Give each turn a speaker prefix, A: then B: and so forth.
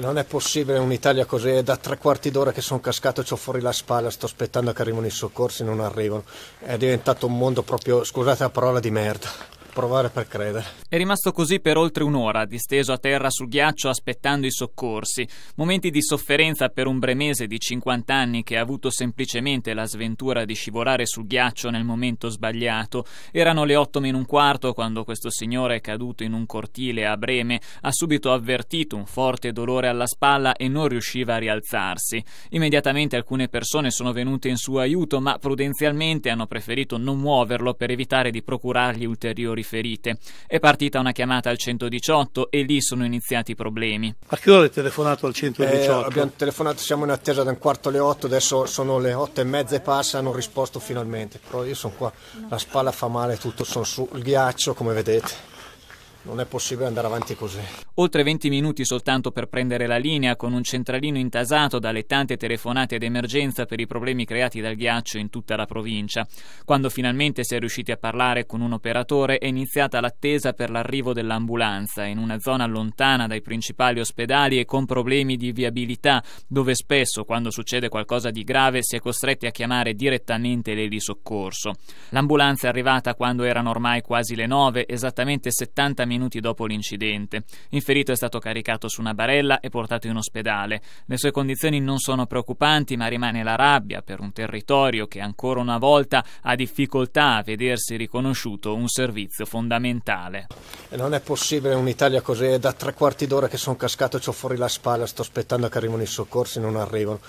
A: non è possibile un'Italia così, è da tre quarti d'ora che sono cascato, ho fuori la spalla, sto aspettando che arrivino i soccorsi, non arrivano. È diventato un mondo proprio, scusate la parola, di merda provare per credere.
B: È rimasto così per oltre un'ora, disteso a terra sul ghiaccio aspettando i soccorsi. Momenti di sofferenza per un bremese di 50 anni che ha avuto semplicemente la sventura di scivolare sul ghiaccio nel momento sbagliato. Erano le 8 meno un quarto quando questo signore, è caduto in un cortile a Breme, ha subito avvertito un forte dolore alla spalla e non riusciva a rialzarsi. Immediatamente alcune persone sono venute in suo aiuto, ma prudenzialmente hanno preferito non muoverlo per evitare di procurargli ulteriori ferite. È partita una chiamata al 118 e lì sono iniziati i problemi.
A: A che ora hai telefonato al 118? Eh, abbiamo telefonato, siamo in attesa da un quarto alle 8, adesso sono le 8 e mezza e passa, hanno risposto finalmente. Però io sono qua, la spalla fa male tutto, sono sul ghiaccio come vedete non è possibile andare avanti così.
B: Oltre 20 minuti soltanto per prendere la linea con un centralino intasato dalle tante telefonate d'emergenza per i problemi creati dal ghiaccio in tutta la provincia. Quando finalmente si è riusciti a parlare con un operatore è iniziata l'attesa per l'arrivo dell'ambulanza in una zona lontana dai principali ospedali e con problemi di viabilità, dove spesso quando succede qualcosa di grave si è costretti a chiamare direttamente l'elisoccorso. L'ambulanza è arrivata quando erano ormai quasi le 9, esattamente 70 minuti minuti dopo l'incidente. Il ferito è stato caricato su una barella e portato in ospedale. Le sue condizioni non sono preoccupanti, ma rimane la rabbia per un territorio che ancora una volta ha difficoltà a vedersi riconosciuto un servizio fondamentale.
A: non è possibile un'Italia così, è da tre quarti d'ora
B: che sono cascato e ho fuori la spalla, sto aspettando che arrivino i soccorsi, non arrivano.